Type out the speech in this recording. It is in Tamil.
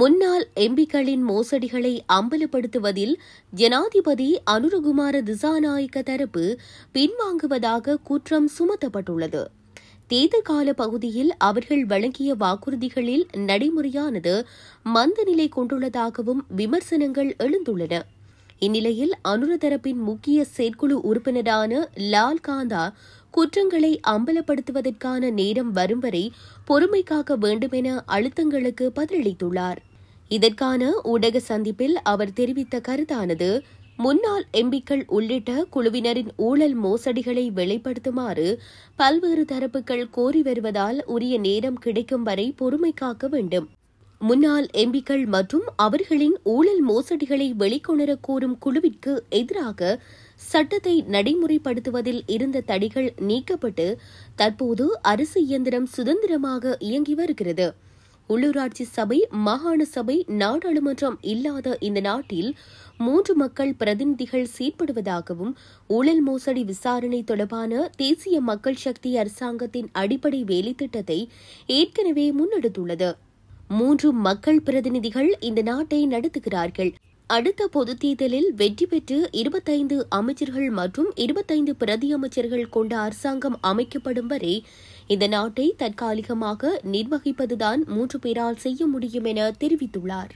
முன்னாள் எம்பிக்களின் மோசடிகளை அம்பலப்படுத்துவதில் ஜனாதிபதி அனுரகுமார திசாநாயக்க தரப்பு பின்வாங்குவதாக குற்றம் சுமத்தப்பட்டுள்ளது தேர்தல் பகுதியில் அவர்கள் வழங்கிய வாக்குறுதிகளில் நடைமுறையானது மந்த நிலை கொண்டுள்ளதாகவும் விமர்சனங்கள் எழுந்துள்ளன இந்நிலையில் அனுர தரப்பின் முக்கிய செயற்குழு உறுப்பினரான லால்காந்தா குற்றங்களை அம்பலப்படுத்துவதற்கான நேரம் வரும் வரை பொறுமை காக்க வேண்டுமென அழுத்தங்களுக்கு பதிலளித்துள்ளார் இதற்கான ஊடக சந்திப்பில் அவர் தெரிவித்த கருத்தானது முன்னாள் எம்பிக்கள் உள்ளிட்ட குழுவினரின் ஊழல் மோசடிகளை வெளிப்படுத்துமாறு பல்வேறு தரப்புகள் கோரி வருவதால் உரிய நேரம் கிடைக்கும் வரை பொறுமை காக்க வேண்டும் முன்னாள் எம்பிக்கள் மற்றும் அவர்களின் ஊழல் மோசடிகளை வெளிக்கொணர கோரும் குழுவிற்கு எதிராக சட்டத்தை நடைமுறைப்படுத்துவதில் இருந்த தடைகள் நீக்கப்பட்டு தற்போது அரசு இயந்திரம் சுதந்திரமாக இயங்கி வருகிறது உள்ளூராட்சி சபை மாகாண சபை நாடாளுமன்றம் இல்லாத இந்த நாட்டில் மூன்று மக்கள் பிரதிநிதிகள் சீர்படுவதாகவும் ஊழல் மோசடி விசாரணை தொடர்பான தேசிய மக்கள் சக்தி அரசாங்கத்தின் அடிப்படை வேலைத்திட்டத்தை ஏற்கனவே முன்னெடுத்துள்ளது மூன்று மக்கள் பிரதிநிதிகள் இந்த நாட்டை நடத்துகிறார்கள் அடுத்த பொதுத் தேர்தலில் வெற்றி பெற்று இருபத்தைந்து அமைச்சர்கள் மற்றும் இருபத்தைந்து பிரதி அமைச்சர்கள் கொண்ட அரசாங்கம் அமைக்கப்படும் வரை இந்த நாட்டை தற்காலிகமாக நிர்வகிப்பதுதான் மூன்று பேரால் செய்ய முடியும் என தெரிவித்துள்ளார்